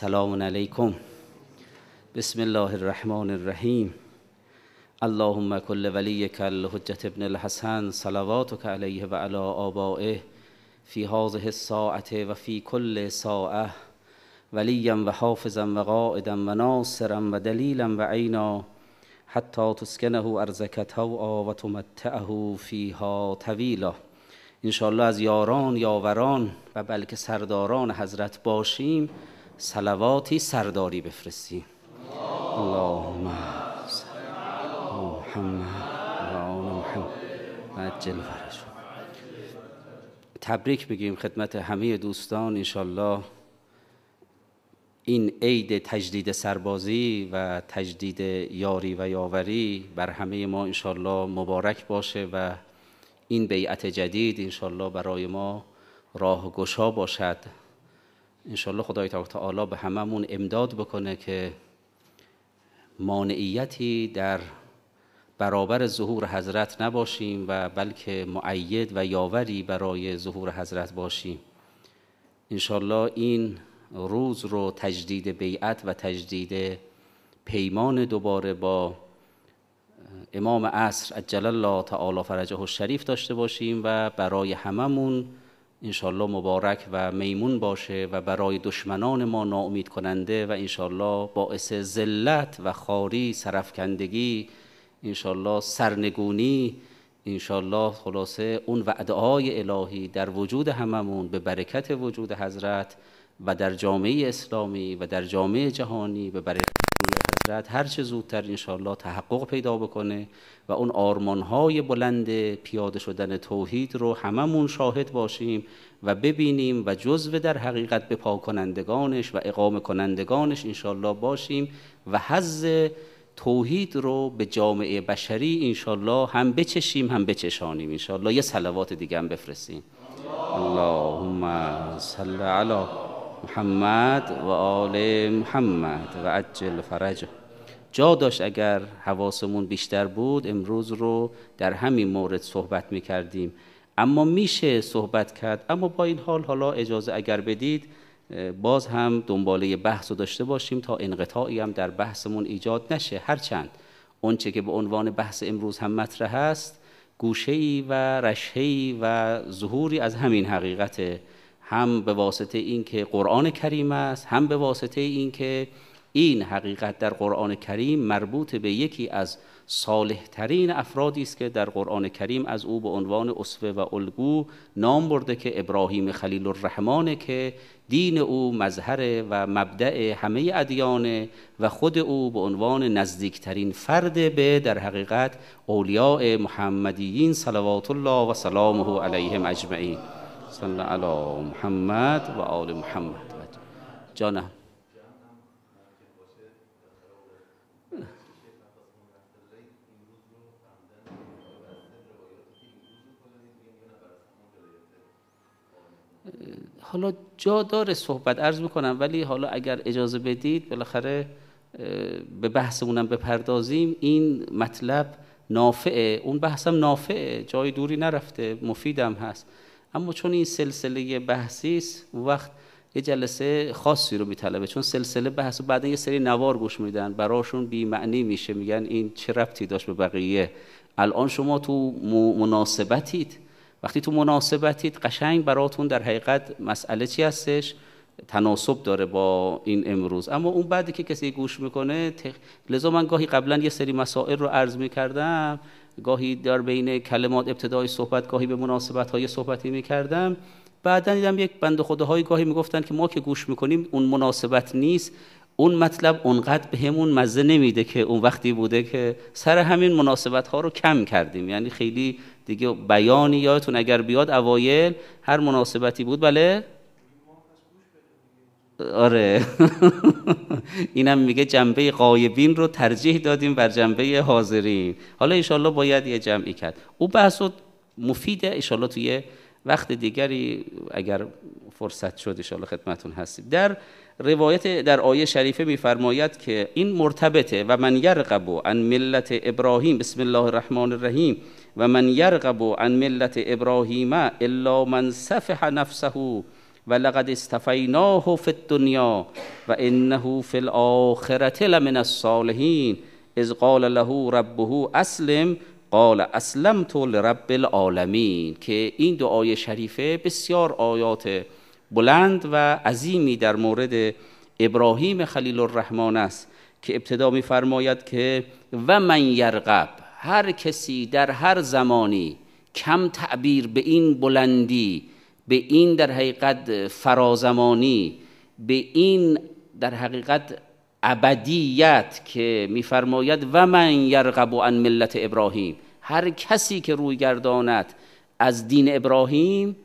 سلام علیکم بسم الله الرحمن الرحیم اللهم كل وليك حجت ابن الحسن صلواتك عليه وعلى آبائه في هذه الساعة وفي كل ساعة وليا وحافظا و وناصرا و وعينا حتى تسكنه ارزك دلیلم و تمتعه فیها طویلا الله از یاران یاوران و بلکه سرداران حضرت باشیم سلواتی سرداری بفرستیم اللهم تبریک بگیم خدمت همه دوستان انشالله این عید تجدید سربازی و تجدید یاری و یاوری بر همه ما انشالله مبارک باشه و این بیعت جدید انشالله برای ما راه گشا باشد انشالله خدای تعالی به هممون امداد بکنه که مانعیتی در برابر ظهور حضرت نباشیم و بلکه معید و یاوری برای ظهور حضرت باشیم انشالله این روز رو تجدید بیعت و تجدید پیمان دوباره با امام عصر اجل الله تعالی فرجه شریف داشته باشیم و برای هممون انشالله مبارک و میمون باشه و برای دشمنان ما ناامید کننده و انشالله باعث ذلت و خاری سرفکندگی انشالله سرنگونی انشالله خلاصه اون وعده های الهی در وجود هممون به برکت وجود حضرت و در جامعه اسلامی و در جامعه جهانی به برکت حضرت هر چه زودتر انشالله تحقق پیدا بکنه و اون آرمانهای بلند پیاده شدن توحید رو هممون شاهد باشیم و ببینیم و جزو در حقیقت به پاکنندگانش و اقام کنندگانش انشالله باشیم و حز توحید رو به جامعه بشری انشالله هم بچشیم هم بچشانیم انشالله یه سلوات دیگه هم بفرستیم اللهم صل علی محمد و آل محمد و عجل فرجه جا داشت اگر حواسمون بیشتر بود امروز رو در همین مورد صحبت می کردیم اما میشه صحبت کرد اما با این حال حالا اجازه اگر بدید باز هم دنباله بحث رو داشته باشیم تا انقطاعی هم در بحثمون ایجاد نشه هرچند اونچه که به عنوان بحث امروز هم مطرح است گوشه‌ای و رشه‌ای و ظهوری از همین حقیقت هم به واسطه اینکه قرآن کریم است هم به واسطه اینکه این حقیقت در قرآن کریم مربوط به یکی از صالحترین افرادی است که در قرآن کریم از او به عنوان اسوه و الگو نام برده که ابراهیم خلیل الرحمن که دین او مظهر و مبدع همه ادیان و خود او به عنوان نزدیکترین فرد به در حقیقت اولیاء محمدیین صلوات الله و سلامه علیهم اجمعین صلی علی محمد و آل محمد جانم حالا جا داره صحبت عرض میکنم ولی حالا اگر اجازه بدید بالاخره به بحثمونم بپردازیم این مطلب نافعه اون بحثم نافعه جای دوری نرفته مفیدم هست اما چون این سلسله بحثی است وقت یه جلسه خاصی رو میطلبه چون سلسله بحث و بعدا یه سری نوار گوش میدن براشون بی معنی میشه میگن این چه ربطی داشت به بقیه الان شما تو مناسبتید وقتی تو مناسبتید قشنگ براتون در حقیقت مسئله چی هستش تناسب داره با این امروز اما اون بعدی که کسی گوش میکنه تخ... لذا من گاهی قبلا یه سری مسائل رو عرض میکردم گاهی در بین کلمات ابتدای صحبت گاهی به مناسبت های صحبتی میکردم بعدا دیدم یک بند خداهایی گاهی میگفتن که ما که گوش میکنیم اون مناسبت نیست اون مطلب اونقدر بهمون همون مزه نمیده که اون وقتی بوده که سر همین مناسبت ها رو کم کردیم یعنی خیلی دیگه بیانی یادتون اگر بیاد اوایل هر مناسبتی بود بله آره اینم میگه جنبه قایبین رو ترجیح دادیم بر جنبه حاضرین حالا ایشالله باید یه جمعی کرد او بحث مفیده ایشالله توی وقت دیگری اگر فرصت شد ایشالله خدمتون هستیم در روایت در آیه شریفه میفرماید که این مرتبطه و من یرقب عن ملت ابراهیم بسم الله الرحمن الرحیم و من یرقب عن ملت ابراهیم الا من سفح نفسه و لقد استفیناه فی الدنیا و انه فی الاخرت لمن الصالحین اذ قال له ربه اسلم قال اسلمت لرب العالمین که این دعای شریفه بسیار آیات بلند و عظیمی در مورد ابراهیم خلیل الرحمن است که ابتدا میفرماید که و من یرغب هر کسی در هر زمانی کم تعبیر به این بلندی به این در حقیقت فرازمانی به این در حقیقت ابدیت که میفرماید و من یرغب عن ملت ابراهیم هر کسی که روی گرداند از دین ابراهیم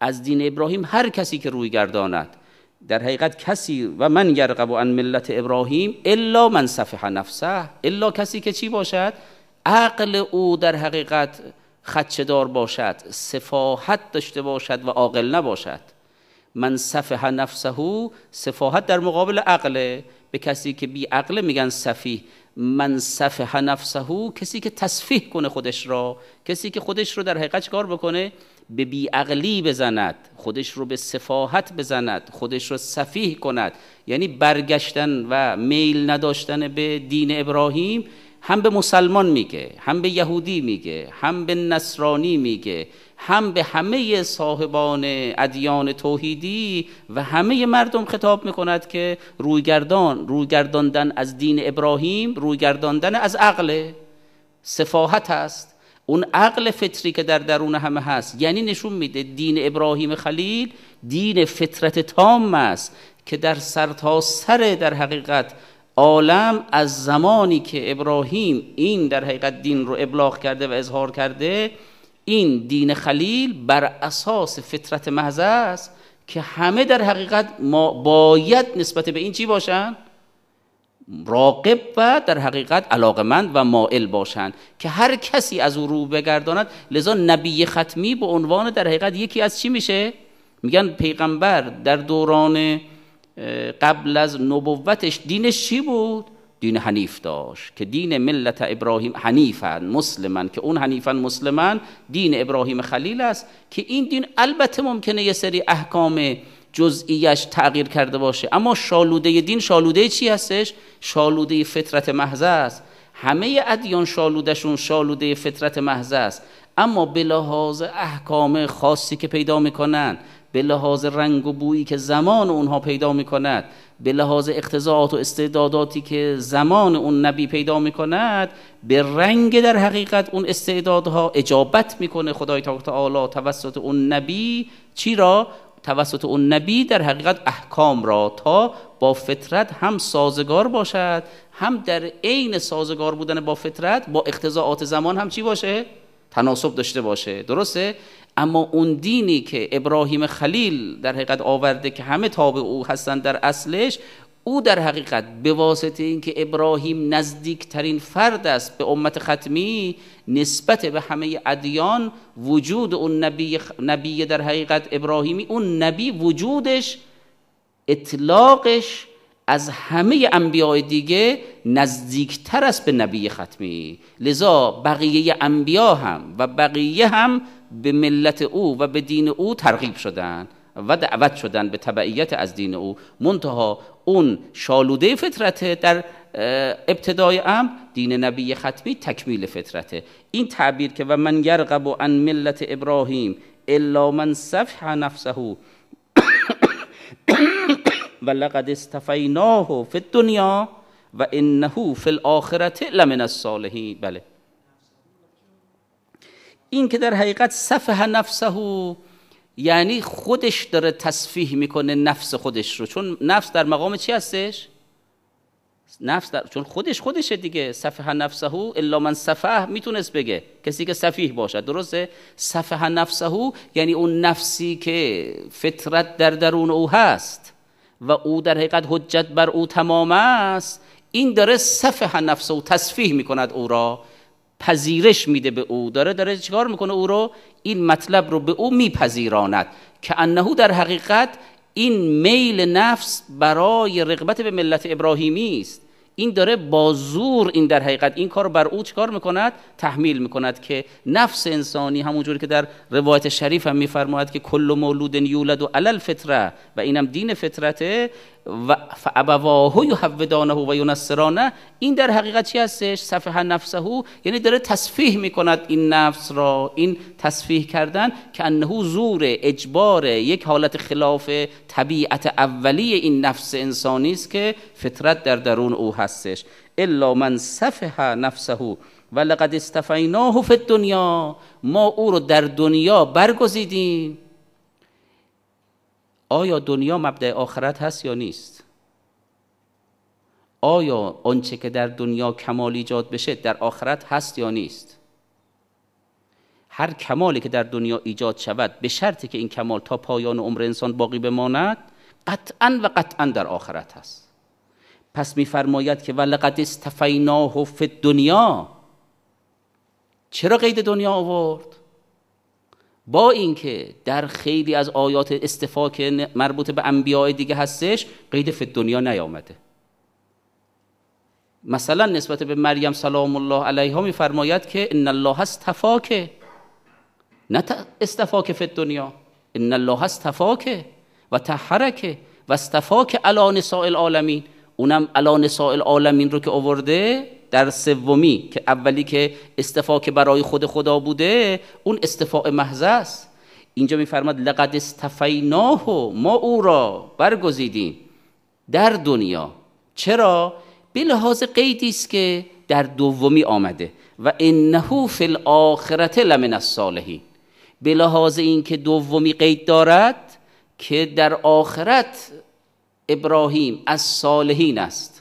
از دین ابراهیم هر کسی که روی گرداند در حقیقت کسی و من یرقب ان ملت ابراهیم الا من صفح نفسه الا کسی که چی باشد عقل او در حقیقت خدشدار باشد سفاحت داشته باشد و عاقل نباشد من صفح نفسه سفاحت در مقابل عقله به کسی که بی عقله میگن صفیح من صفح نفسه کسی که تصفیح کنه خودش را کسی که خودش رو در حقیقت کار بکنه به بیعقلی بزند خودش رو به صفاحت بزند خودش رو صفیح کند یعنی برگشتن و میل نداشتن به دین ابراهیم هم به مسلمان میگه هم به یهودی میگه هم به نصرانی میگه هم به همه صاحبان ادیان توحیدی و همه مردم خطاب میکند که رویگردان رویگرداندن از دین ابراهیم رویگرداندن از عقل صفاحت است اون عقل فطری که در درون همه هست یعنی نشون میده دین ابراهیم خلیل دین فطرت تام است که در سرتاسر سر در حقیقت عالم از زمانی که ابراهیم این در حقیقت دین رو ابلاغ کرده و اظهار کرده این دین خلیل بر اساس فطرت محض است که همه در حقیقت ما باید نسبت به این چی باشن راقب و در حقیقت علاقمند و مائل باشند که هر کسی از او رو بگرداند لذا نبی ختمی به عنوان در حقیقت یکی از چی میشه میگن پیغمبر در دوران قبل از نبوتش دینش چی بود دین حنیف داشت که دین ملت ابراهیم حنیفن مسلمن که اون حنیفن مسلمن دین ابراهیم خلیل است که این دین البته ممکنه یه سری احکام جزئیش تغییر کرده باشه اما شالوده دین شالوده چی هستش شالوده فطرت محض است همه ادیان شالودهشون شالوده فطرت محض است اما به لحاظ احکام خاصی که پیدا میکنن به لحاظ رنگ و بویی که زمان اونها پیدا میکند به لحاظ اقتضاعات و استعداداتی که زمان اون نبی پیدا میکند به رنگ در حقیقت اون استعدادها اجابت میکنه خدای تعالی توسط اون نبی چی را توسط اون نبی در حقیقت احکام را تا با فطرت هم سازگار باشد هم در عین سازگار بودن با فطرت با اقتضاعات زمان هم چی باشه تناسب داشته باشه درسته اما اون دینی که ابراهیم خلیل در حقیقت آورده که همه تابع او هستند در اصلش او در حقیقت به واسطه اینکه ابراهیم نزدیکترین فرد است به امت ختمی نسبت به همه ادیان وجود اون نبی, نبی در حقیقت ابراهیمی اون نبی وجودش اطلاقش از همه انبیاء دیگه نزدیکتر است به نبی ختمی لذا بقیه انبیا هم و بقیه هم به ملت او و به دین او ترغیب شدند و دعوت شدن به تبعیت از دین او منتها اون شالوده فطرته در ابتدای امر دین نبی ختمی تکمیل فطرته این تعبیر که و من یرغب عن ملت ابراهیم الا من صفح نفسه و لقد استفیناه فی الدنیا و انه فی الاخره لمن الصالحین بله این که در حقیقت صفح نفسه یعنی خودش داره تصفیح میکنه نفس خودش رو چون نفس در مقام چی هستش؟ نفس در... چون خودش خودشه دیگه صفحه نفسه الا من صفح میتونست بگه کسی که صفیح باشد درسته صفحه نفسه یعنی اون نفسی که فطرت در درون او هست و او در حقیقت حجت بر او تمام است این داره صفحه نفسه او تصفیح میکند او را پذیرش میده به او داره داره چیکار میکنه او رو این مطلب رو به او میپذیراند که انهو در حقیقت این میل نفس برای رغبت به ملت ابراهیمی است این داره با زور این در حقیقت این کار بر او چکار میکند تحمیل میکند که نفس انسانی همونجوری که در روایت شریف هم میفرماید که کل مولود یولد و علل فطره و اینم دین فطرته و و یحودانه و ینصرانه این در حقیقت چی هستش صفه نفسه یعنی داره تصفیه میکند این نفس را این تصفیه کردن که انه زور اجبار یک حالت خلاف طبیعت اولی این نفس انسانی است که فطرت در درون او هستش الا من صفه نفسه و لقد استفیناه فی الدنیا ما او رو در دنیا برگزیدیم آیا دنیا مبدع آخرت هست یا نیست آیا آنچه که در دنیا کمال ایجاد بشه در آخرت هست یا نیست هر کمالی که در دنیا ایجاد شود به شرطی که این کمال تا پایان عمر انسان باقی بماند قطعا و قطعا در آخرت هست پس میفرماید که ولقد استفیناه فی دنیا چرا قید دنیا آورد با اینکه در خیلی از آیات که مربوط به انبیاء دیگه هستش قید فی دنیا نیامده مثلا نسبت به مریم سلام الله علیها میفرماید که ان الله که نه استفاک فی دنیا ان الله که و تحرکه و استفاک علی نساء العالمین اونم علی نساء العالمین رو که آورده در سومی که اولی که استفا که برای خود خدا بوده اون استفاع محض است اینجا میفرماد لقد استفیناه ما او را برگزیدیم در دنیا چرا به لحاظ قیدی است که در دومی آمده و انه فی الاخرت لمن الصالحین به لحاظ اینکه دومی قید دارد که در آخرت ابراهیم از صالحین است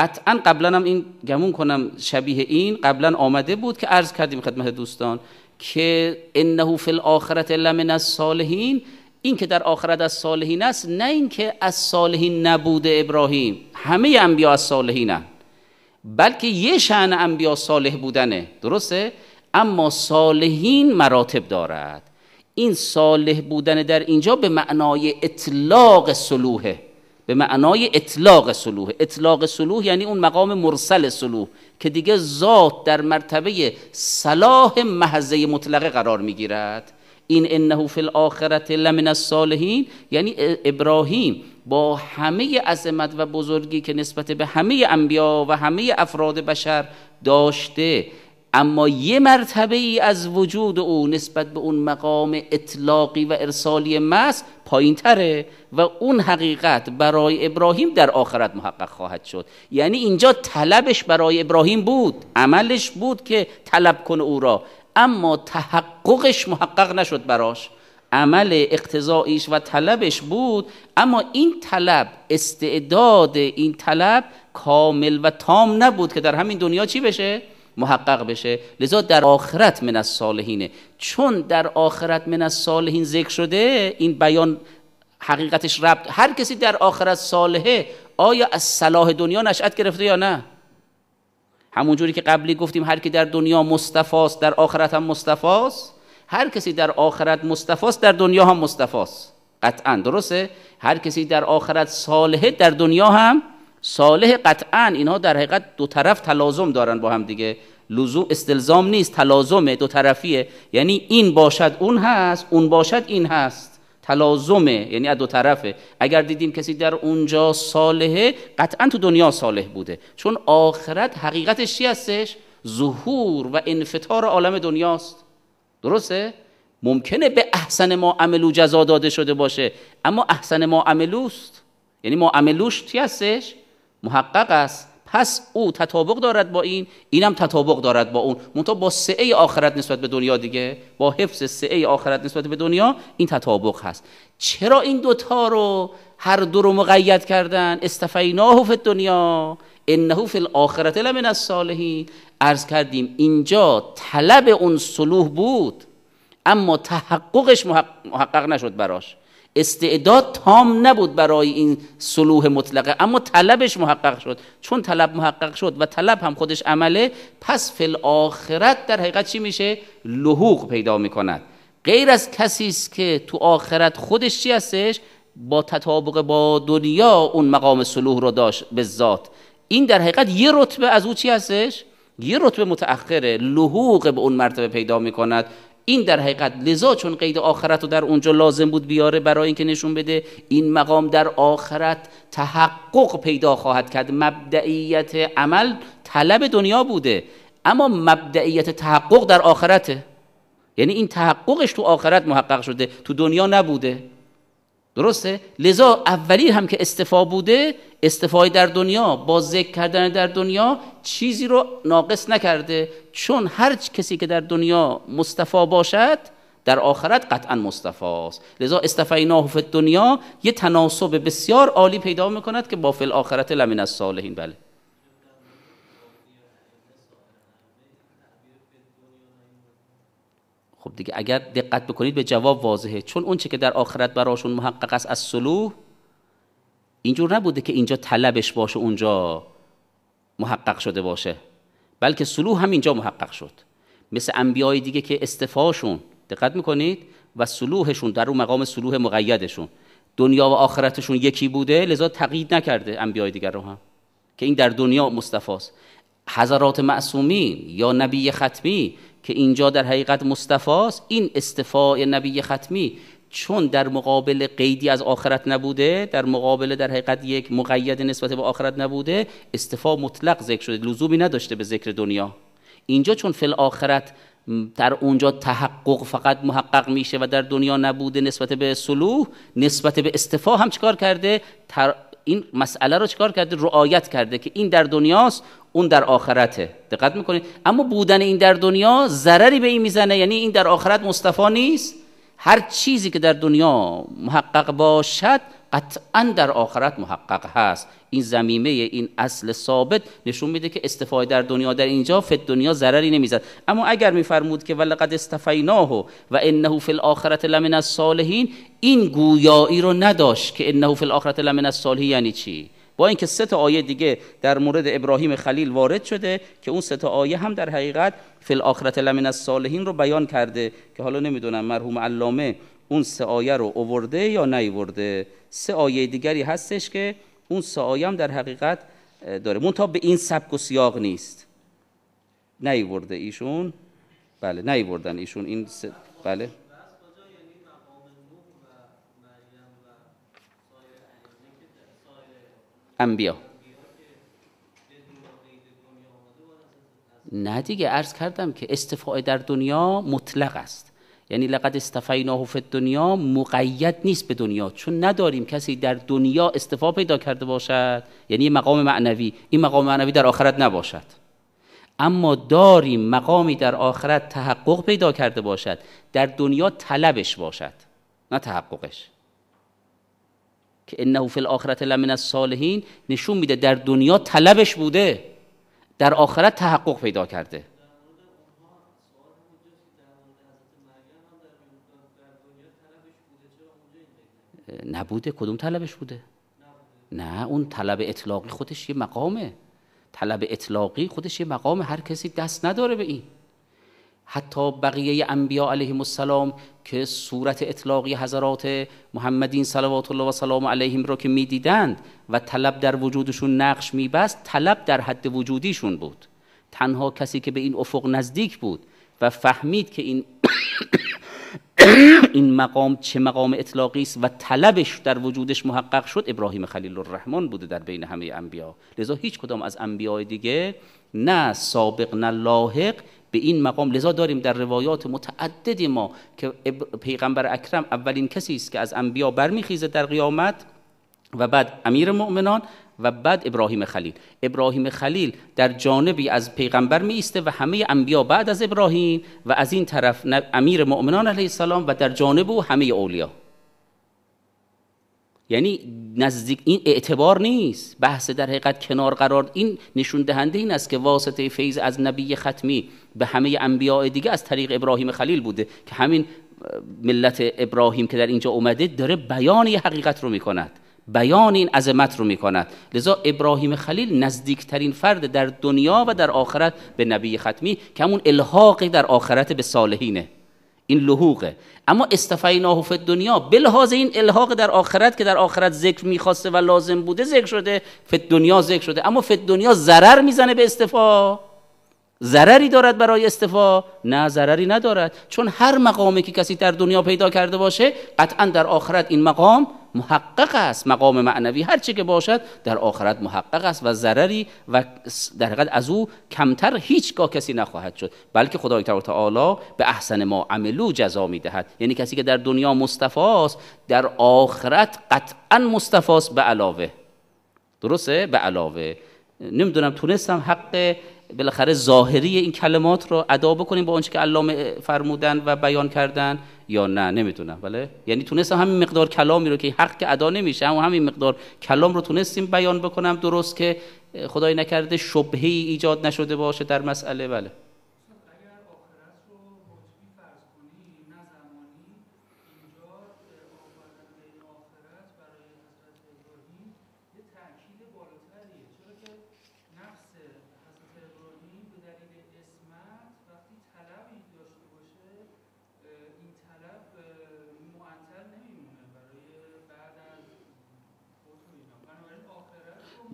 قطعا قبلا هم این گمون کنم شبیه این قبلا آمده بود که عرض کردیم خدمت دوستان که انه فی الاخرت الا من الصالحین این که در آخرت از صالحین است نه اینکه از صالحین نبوده ابراهیم همه انبیا از صالحینن بلکه یه شعن انبیا صالح بودنه درسته اما صالحین مراتب دارد این صالح بودن در اینجا به معنای اطلاق سلوهه به معنای اطلاق سلوه، اطلاق سلوه یعنی اون مقام مرسل سلوه که دیگه ذات در مرتبه صلاح محضه مطلقه قرار میگیرد این انه فی الاخرت لمن الصالحین یعنی ابراهیم با همه عظمت و بزرگی که نسبت به همه انبیا و همه افراد بشر داشته اما یه مرتبه ای از وجود او نسبت به اون مقام اطلاقی و ارسالی مس پایین تره و اون حقیقت برای ابراهیم در آخرت محقق خواهد شد یعنی اینجا طلبش برای ابراهیم بود عملش بود که طلب کنه او را اما تحققش محقق نشد براش عمل اقتضایش و طلبش بود اما این طلب استعداد این طلب کامل و تام نبود که در همین دنیا چی بشه؟ محقق بشه لذا در آخرت من از صالحینه چون در آخرت من از صالحین ذکر شده این بیان حقیقتش ربط هر کسی در آخرت صالحه آیا از صلاح دنیا نشأت گرفته یا نه جوری که قبلی گفتیم هر کی در دنیا مصطفاست در آخرت هم مصطفاست هر کسی در آخرت مصطفاست در دنیا هم مصطفاست قطعا درسته هر کسی در آخرت صالحه در دنیا هم صالح قطعا اینها در حقیقت دو طرف تلازم دارن با هم دیگه لزوم استلزام نیست تلازم دو طرفیه یعنی این باشد اون هست اون باشد این هست تلازمه یعنی از دو طرفه اگر دیدیم کسی در اونجا صالحه قطعا تو دنیا صالح بوده چون آخرت حقیقتش چی هستش ظهور و انفطار عالم دنیاست درسته ممکنه به احسن ما عملو جزا داده شده باشه اما احسن ما عملوست یعنی ما عملوش چی هستش محقق است پس او تطابق دارد با این اینم تطابق دارد با اون منتها با سعه آخرت نسبت به دنیا دیگه با حفظ سعه آخرت نسبت به دنیا این تطابق هست چرا این دوتا رو هر دو رو مقید کردن استفیناه فی دنیا انه فی الاخرت لمن الصالحین ارز کردیم اینجا طلب اون صلوح بود اما تحققش محقق نشد براش استعداد تام نبود برای این صلوح مطلقه اما طلبش محقق شد چون طلب محقق شد و طلب هم خودش عمله پس فل آخرت در حقیقت چی میشه لحوق پیدا میکند غیر از کسی است که تو آخرت خودش چی هستش با تطابق با دنیا اون مقام صلوح رو داشت به ذات این در حقیقت یه رتبه از او چی هستش یه رتبه متأخره لحوق به اون مرتبه پیدا میکند این در حقیقت لذا چون قید آخرت رو در اونجا لازم بود بیاره برای اینکه نشون بده این مقام در آخرت تحقق پیدا خواهد کرد مبدعیت عمل طلب دنیا بوده اما مبدعیت تحقق در آخرته یعنی این تحققش تو آخرت محقق شده تو دنیا نبوده درسته لذا اولی هم که استفا بوده استفای در دنیا با ذکر کردن در دنیا چیزی رو ناقص نکرده چون هر کسی که در دنیا مصطفی باشد در آخرت قطعا مصطفی است لذا استفیناه فی دنیا یه تناسب بسیار عالی پیدا میکند که با فی آخرت لمن صالحین بله خب دیگه اگر دقت بکنید به جواب واضحه چون اونچه که در آخرت براشون محقق است از صلوح اینجور نبوده که اینجا طلبش باشه اونجا محقق شده باشه بلکه صلوح هم اینجا محقق شد مثل انبیای دیگه که استفاشون دقت میکنید و صلوحشون در اون مقام سلوح مقیدشون دنیا و آخرتشون یکی بوده لذا تقیید نکرده انبیای دیگر رو هم که این در دنیا مصطفاست حضرات معصومین یا نبی ختمی که اینجا در حقیقت مصطفی است این استفاع نبی ختمی چون در مقابل قیدی از آخرت نبوده در مقابل در حقیقت یک مقید نسبت به آخرت نبوده استفا مطلق ذکر شده لزومی نداشته به ذکر دنیا اینجا چون فل آخرت در اونجا تحقق فقط محقق میشه و در دنیا نبوده نسبت به سلوح نسبت به استفا هم چکار کرده این مسئله رو چکار کرده رعایت کرده که این در دنیاست اون در آخرته دقت میکنید اما بودن این در دنیا ضرری به این میزنه یعنی این در آخرت مصطفی نیست هر چیزی که در دنیا محقق باشد قطعا در آخرت محقق هست این زمیمه این اصل ثابت نشون میده که استفای در دنیا در اینجا فت دنیا ضرری نمیزد اما اگر میفرمود که ولقد استفیناه و انه فی الاخرت لمن الصالحین این گویایی رو نداشت که انه فی الاخرت لمن الصالحین یعنی چی با اینکه سه تا آیه دیگه در مورد ابراهیم خلیل وارد شده که اون سه تا آیه هم در حقیقت فی الاخرت لمن الصالحین رو بیان کرده که حالا نمیدونم مرحوم علامه اون سه آیه رو اوورده یا نیورده سه آیه دیگری هستش که اون سه آیه هم در حقیقت داره تا به این سبک و سیاق نیست نیورده ایشون بله نیوردن ایشون این بله انبیا نه دیگه عرض کردم که استفاع در دنیا مطلق است یعنی لقد استفیناه فی دنیا مقید نیست به دنیا چون نداریم کسی در دنیا استفاع پیدا کرده باشد یعنی مقام معنوی این مقام معنوی در آخرت نباشد اما داریم مقامی در آخرت تحقق پیدا کرده باشد در دنیا طلبش باشد نه تحققش که انه فی الاخره لمن الصالحین نشون میده در دنیا طلبش بوده در آخرت تحقق پیدا کرده نبوده کدوم طلبش بوده نه اون طلب اطلاقی خودش یه مقامه طلب اطلاقی خودش یه مقامه هر کسی دست نداره به این حتی بقیه انبیا علیهم السلام که صورت اطلاقی حضرات محمدین صلوات الله و سلام علیهم را که میدیدند و طلب در وجودشون نقش میبست طلب در حد وجودیشون بود تنها کسی که به این افق نزدیک بود و فهمید که این این مقام چه مقام اطلاقی است و طلبش در وجودش محقق شد ابراهیم خلیل الرحمن بوده در بین همه انبیا لذا هیچ کدام از انبیای دیگه نه سابق نه لاحق به این مقام لذا داریم در روایات متعدد ما که پیغمبر اکرم اولین کسی است که از انبیا برمیخیزه در قیامت و بعد امیر مؤمنان و بعد ابراهیم خلیل ابراهیم خلیل در جانبی از پیغمبر می ایسته و همه انبیا بعد از ابراهیم و از این طرف امیر مؤمنان علیه السلام و در جانب او همه اولیا یعنی نزدیک این اعتبار نیست بحث در حقیقت کنار قرار این نشون دهنده این است که واسطه فیض از نبی ختمی به همه انبیاء دیگه از طریق ابراهیم خلیل بوده که همین ملت ابراهیم که در اینجا اومده داره بیان حقیقت رو میکند بیان این عظمت رو میکند لذا ابراهیم خلیل نزدیکترین فرد در دنیا و در آخرت به نبی ختمی که همون الحاقی در آخرت به صالحینه این لحوقه اما استفیناه فی دنیا بلحاظ این الحاق در آخرت که در آخرت ذکر میخواسته و لازم بوده ذکر شده فی دنیا ذکر شده اما فی دنیا ضرر میزنه به استفا ضرری دارد برای استفا نه ضرری ندارد چون هر مقامی که کسی در دنیا پیدا کرده باشه قطعا در آخرت این مقام محقق است مقام معنوی هر چی که باشد در آخرت محقق است و ضرری و در حقیقت از او کمتر هیچگاه کسی نخواهد شد بلکه خدای تعالی به احسن ما عملو جزا میدهد یعنی کسی که در دنیا مصطفی است در آخرت قطعا مصطفی است به علاوه درسته به علاوه نمیدونم تونستم حق بالاخره ظاهری این کلمات رو ادا بکنیم با آنچه که علامه فرمودن و بیان کردن یا نه نمیدونم بله یعنی تونستم همین مقدار کلامی رو که حق که ادا نمیشه اما همین مقدار کلام رو تونستیم بیان بکنم درست که خدای نکرده شبهی ایجاد نشده باشه در مسئله بله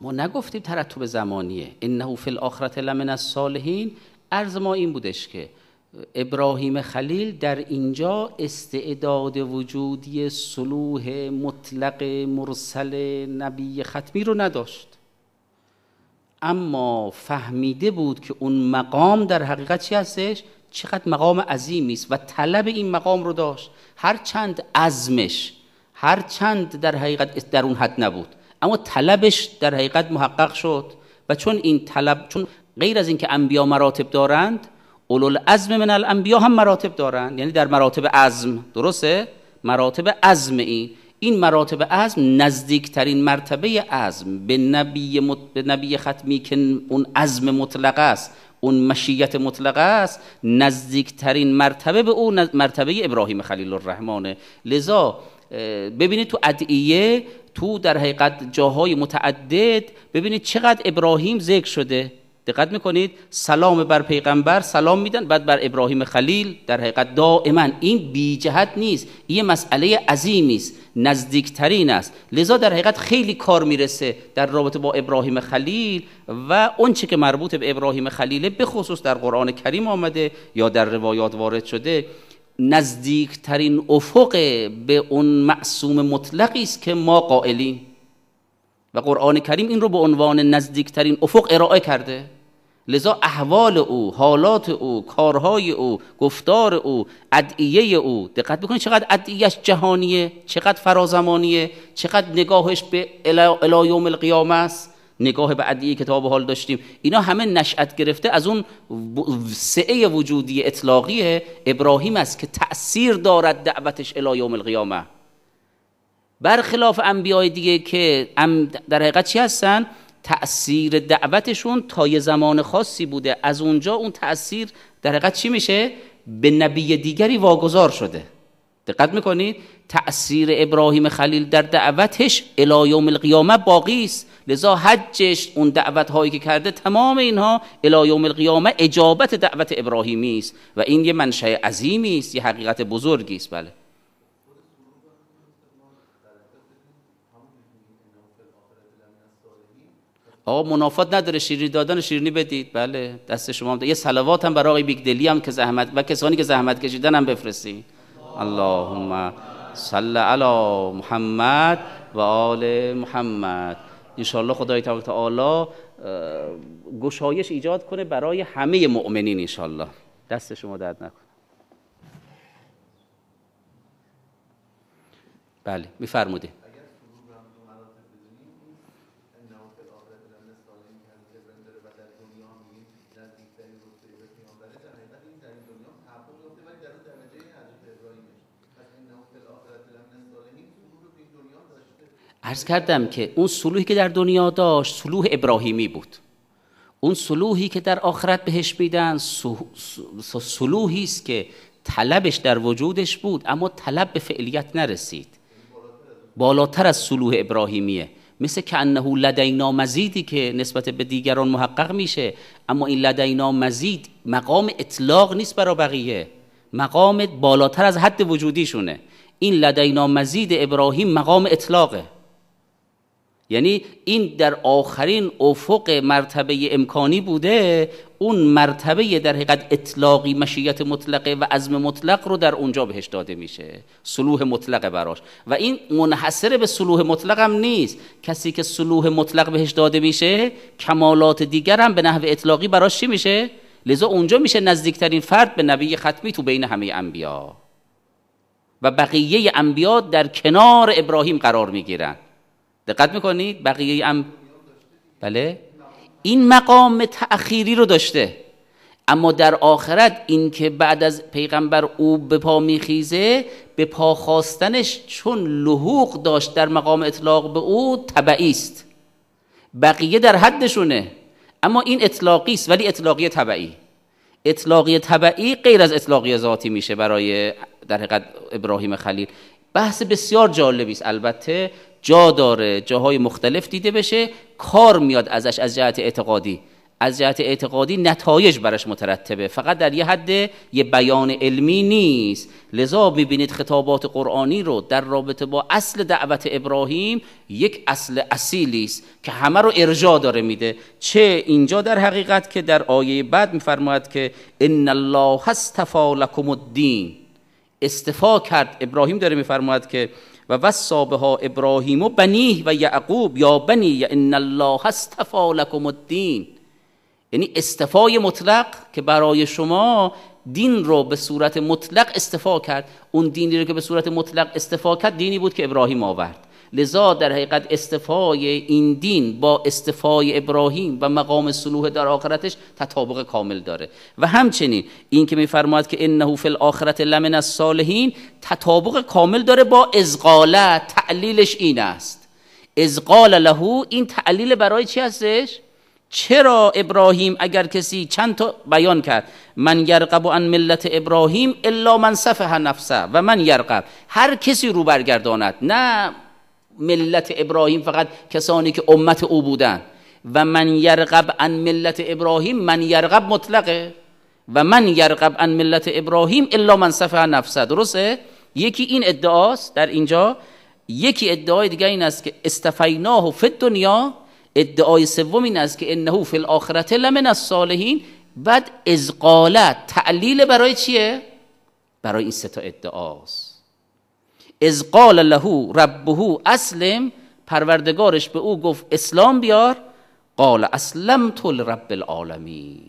ما نگفتیم ترتب زمانیه انه فی الاخرت لمن الصالحین عرض ما این بودش که ابراهیم خلیل در اینجا استعداد وجودی صلوح مطلق مرسل نبی ختمی رو نداشت اما فهمیده بود که اون مقام در حقیقت چی هستش چقدر مقام عظیمی است و طلب این مقام رو داشت هر چند عزمش هر چند در حقیقت در اون حد نبود اما طلبش در حقیقت محقق شد و چون این طلب چون غیر از اینکه انبیا مراتب دارند اولول العزم من الانبیا هم مراتب دارند یعنی در مراتب عزم درسته مراتب عزم این این مراتب عزم نزدیکترین مرتبه عزم به نبی, به نبی ختمی که اون عزم مطلق است اون مشیت مطلق است نزدیکترین مرتبه به اون مرتبه ابراهیم خلیل الرحمنه لذا ببینید تو ادعیه تو در حقیقت جاهای متعدد ببینید چقدر ابراهیم ذکر شده دقت میکنید سلام بر پیغمبر سلام میدن بعد بر ابراهیم خلیل در حقیقت دائما این بی جهت نیست این مسئله عظیمی است نزدیکترین است لذا در حقیقت خیلی کار میرسه در رابطه با ابراهیم خلیل و اون که مربوط به ابراهیم خلیله به خصوص در قرآن کریم آمده یا در روایات وارد شده نزدیکترین افق به اون معصوم مطلقی است که ما قائلیم و قرآن کریم این رو به عنوان نزدیکترین افق ارائه کرده لذا احوال او، حالات او، کارهای او، گفتار او، ادعیه او دقت بکنید چقدر ادعیش جهانیه، چقدر فرازمانیه، چقدر نگاهش به الیوم القیامه است نگاه به کتاب حال داشتیم اینا همه نشأت گرفته از اون سعه وجودی اطلاقی ابراهیم است که تأثیر دارد دعوتش الی یوم القیامه برخلاف انبیای دیگه که در حقیقت چی هستن تأثیر دعوتشون تا یه زمان خاصی بوده از اونجا اون تأثیر در حقیقت چی میشه به نبی دیگری واگذار شده دقت میکنید تأثیر ابراهیم خلیل در دعوتش الی یوم القیامه باقی است لذا حجش اون دعوت هایی که کرده تمام اینها الی یوم القیامه اجابت دعوت ابراهیمی است و این یه منشأ عظیمی است یه حقیقت بزرگی است بله آقا منافات نداره شیرینی دادن شیرینی بدید بله دست شما هم یه صلوات هم برای آقای بیگدلی هم که زحمت و کسانی که زحمت کشیدن هم بفرستید اللهم صل علی محمد و آل محمد انشالله خدای تعالی گشایش ایجاد کنه برای همه مؤمنین انشالله دست شما درد نکنه بله میفرمودید ارز کردم که اون سلوحی که در دنیا داشت سلوح ابراهیمی بود اون سلوحی که در آخرت بهش میدن سلوحی است که طلبش در وجودش بود اما طلب به فعلیت نرسید بالاتر از سلوح ابراهیمیه مثل که انه لدینا مزیدی که نسبت به دیگران محقق میشه اما این لدینا مزید مقام اطلاق نیست برای بقیه مقام بالاتر از حد وجودیشونه این لدینا مزید ابراهیم مقام اطلاقه یعنی این در آخرین افق مرتبه امکانی بوده اون مرتبه در حقیقت اطلاقی مشیت مطلقه و عزم مطلق رو در اونجا بهش داده میشه سلوح مطلق براش و این منحصر به سلوح مطلق هم نیست کسی که سلوح مطلق بهش داده میشه کمالات دیگر هم به نحو اطلاقی براش چی میشه لذا اونجا میشه نزدیکترین فرد به نبی ختمی تو بین همه انبیا و بقیه انبیا در کنار ابراهیم قرار میگیرن دقت میکنید بقیه ام بله این مقام تأخیری رو داشته اما در آخرت این که بعد از پیغمبر او به پا میخیزه به پا خواستنش چون لحوق داشت در مقام اطلاق به او تبعی است بقیه در حدشونه اما این اطلاقی است ولی اطلاقی تبعی اطلاقی تبعی غیر از اطلاقی ذاتی میشه برای در حقیقت ابراهیم خلیل بحث بسیار جالبی است البته جا داره جاهای مختلف دیده بشه کار میاد ازش از جهت اعتقادی از جهت اعتقادی نتایج برش مترتبه فقط در یه حد یه بیان علمی نیست لذا میبینید خطابات قرآنی رو در رابطه با اصل دعوت ابراهیم یک اصل اصیلی است که همه رو ارجا داره میده چه اینجا در حقیقت که در آیه بعد میفرماید که ان الله استفا لکم الدین استفا کرد ابراهیم داره میفرماید که و وصا ها ابراهیم و بنیه و یعقوب یا بنی ان الله استفا لکم الدین یعنی استفای مطلق که برای شما دین رو به صورت مطلق استفا کرد اون دینی رو که به صورت مطلق استفا کرد دینی بود که ابراهیم آورد لذا در حقیقت استفای این دین با استفای ابراهیم و مقام سلوه در آخرتش تطابق کامل داره و همچنین این که میفرماد که انه فی الاخرت لمن الصالحین تطابق کامل داره با ازقاله تعلیلش این است ازقال له این تعلیل برای چی هستش چرا ابراهیم اگر کسی چند تا بیان کرد من یرقب ان ملت ابراهیم الا من صفح نفسه و من یرقب هر کسی رو برگرداند نه ملت ابراهیم فقط کسانی که امت او بودن و من یرغب ان ملت ابراهیم من یرغب مطلقه و من یرغب ان ملت ابراهیم الا من صفح نفسه درسته یکی این ادعاست در اینجا یکی ادعای دیگه این است که استفیناه و فی دنیا ادعای سوم این است که انه فی الاخرت لمن الصالحین بعد ازقالت تعلیل برای چیه برای این سه تا ادعاست از قال له ربه اسلم پروردگارش به او گفت اسلام بیار قال تول رب العالمین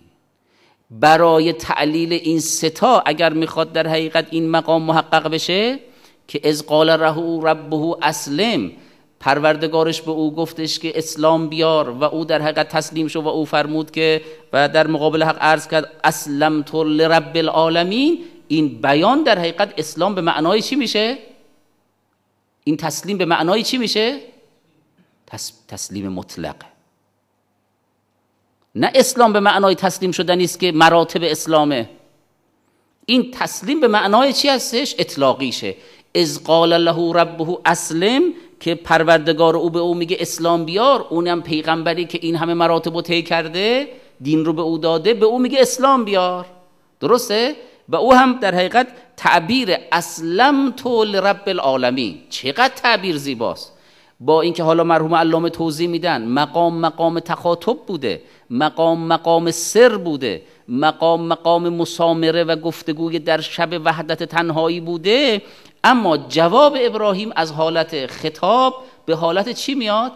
برای تعلیل این ستا اگر میخواد در حقیقت این مقام محقق بشه که از قال له ربه اسلم پروردگارش به او گفتش که اسلام بیار و او در حقیقت تسلیم شد و او فرمود که و در مقابل حق عرض کرد اسلم رب العالمین این بیان در حقیقت اسلام به معنای چی میشه؟ این تسلیم به معنای چی میشه؟ تسلیم مطلق نه اسلام به معنای تسلیم شدنی است که مراتب اسلامه این تسلیم به معنای چی هستش اطلاقیشه از قال الله ربه اسلم که پروردگار او به او میگه اسلام بیار اونم پیغمبری که این همه مراتب رو طی کرده دین رو به او داده به او میگه اسلام بیار درسته و او هم در حقیقت تعبیر اسلم تو لرب العالمین چقدر تعبیر زیباست با اینکه حالا مرحوم علامه توضیح میدن مقام مقام تخاطب بوده مقام مقام سر بوده مقام مقام مسامره و گفتگوی در شب وحدت تنهایی بوده اما جواب ابراهیم از حالت خطاب به حالت چی میاد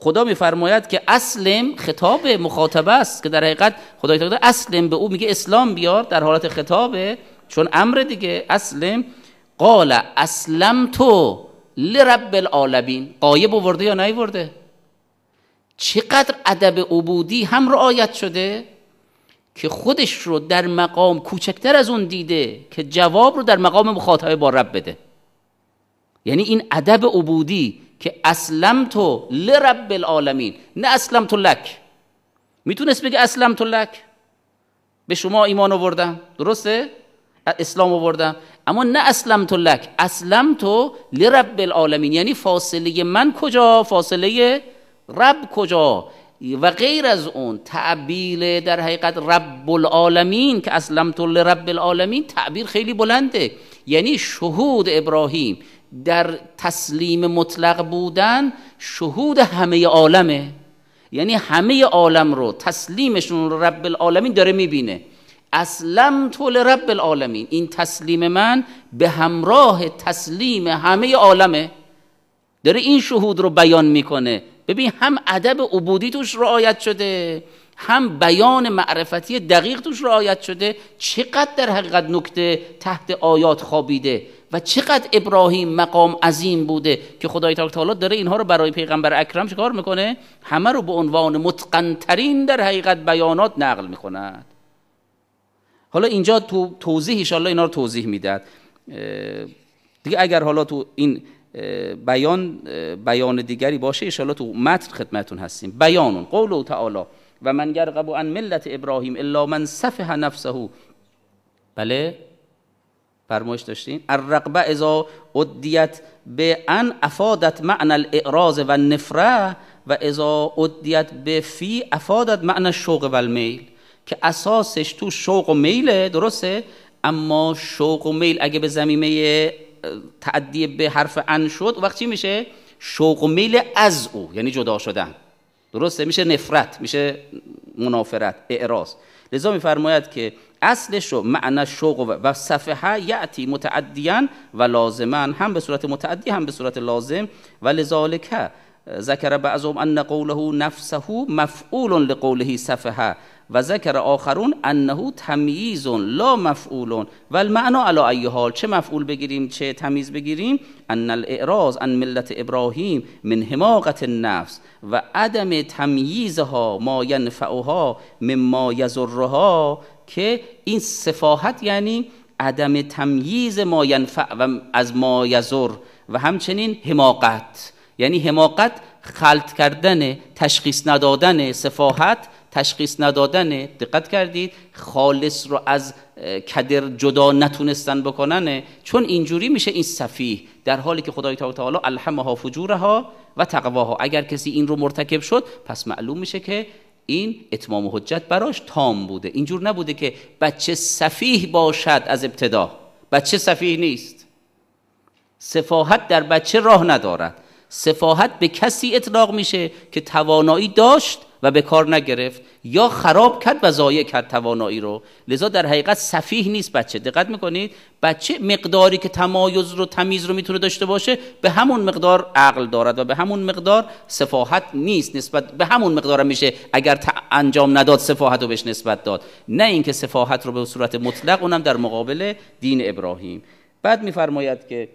خدا میفرماید که اسلم خطاب مخاطبه است که در حقیقت خدای تعالی اسلم به او میگه اسلام بیار در حالت خطابه چون امر دیگه اسلم قال اسلم تو لرب العالمین قایب آورده یا نیورده چقدر ادب عبودی هم رعایت شده که خودش رو در مقام کوچکتر از اون دیده که جواب رو در مقام مخاطبه با رب بده یعنی این ادب عبودی که اسلم تو لرب العالمین نه اسلم تو لک میتونست بگه اسلم تو لک به شما ایمان آوردم درسته؟ اسلام آوردم اما نه اسلم تو لک اسلم تو لرب العالمین یعنی فاصله من کجا فاصله رب کجا و غیر از اون تعبیل در حقیقت رب العالمین که اسلم تو لرب العالمین تعبیر خیلی بلنده یعنی شهود ابراهیم در تسلیم مطلق بودن شهود همه عالمه یعنی همه عالم رو تسلیمشون رو رب العالمین داره میبینه اسلم تو رب العالمین این تسلیم من به همراه تسلیم همه عالمه داره این شهود رو بیان میکنه ببین هم ادب عبودی توش رعایت شده هم بیان معرفتی دقیق توش رعایت شده چقدر در حقیقت نکته تحت آیات خوابیده و چقدر ابراهیم مقام عظیم بوده که خدای تعالی داره اینها رو برای پیغمبر اکرم چکار میکنه همه رو به عنوان متقنترین در حقیقت بیانات نقل میکند حالا اینجا تو توضیح ایشالله اینا رو توضیح میدهد دیگه اگر حالا تو این بیان بیان دیگری باشه ایشالله تو متن خدمتون هستیم بیانون قول و تعالی و من یرغب عن ملت ابراهیم الا من سفه نفسه بله فرمایش داشتین؟ الرقبه اذا ادیت به ان افادت معنی الاعراض و نفره و اذا ادیت به فی افادت معنی شوق و المیل که اساسش تو شوق و میله درسته اما شوق و میل اگه به زمینه تعدی به حرف ان شد وقت چی میشه شوق و میل از او یعنی جدا شدن درسته میشه نفرت میشه منافرت اعراض لذا میفرماید که اصلش رو معنا شوق و صفحه یعتی متعدیان و لازمان هم به صورت متعدی هم به صورت لازم و لذالکه ذکر بعضهم ان قوله نفسه مفعول لقوله صفحه و ذکر آخرون انه تمییز لا مفعول و المعنا علی ای حال چه مفعول بگیریم چه تمیز بگیریم ان الاعراض ان ملت ابراهیم من حماقت النفس و عدم تمییزها ما ینفعها مما یزرها که این سفاحت یعنی عدم تمییز ما ینفع و از ما یزر و همچنین حماقت یعنی حماقت خلط کردن تشخیص ندادن صفاحت تشخیص ندادن دقت کردید خالص رو از کدر جدا نتونستن بکنن چون اینجوری میشه این صفیح در حالی که خدای تعالی الحمها فجورها و تقواها اگر کسی این رو مرتکب شد پس معلوم میشه که این اتمام حجت براش تام بوده اینجور نبوده که بچه صفیح باشد از ابتدا بچه صفیح نیست صفاحت در بچه راه ندارد سفاحت به کسی اطلاق میشه که توانایی داشت و به کار نگرفت یا خراب کرد و ضایع کرد توانایی رو لذا در حقیقت صفیح نیست بچه دقت میکنید بچه مقداری که تمایز رو تمیز رو میتونه داشته باشه به همون مقدار عقل دارد و به همون مقدار سفاحت نیست نسبت به همون مقدار میشه اگر انجام نداد سفاحت رو بهش نسبت داد نه اینکه سفاحت رو به صورت مطلق اونم در مقابل دین ابراهیم بعد میفرماید که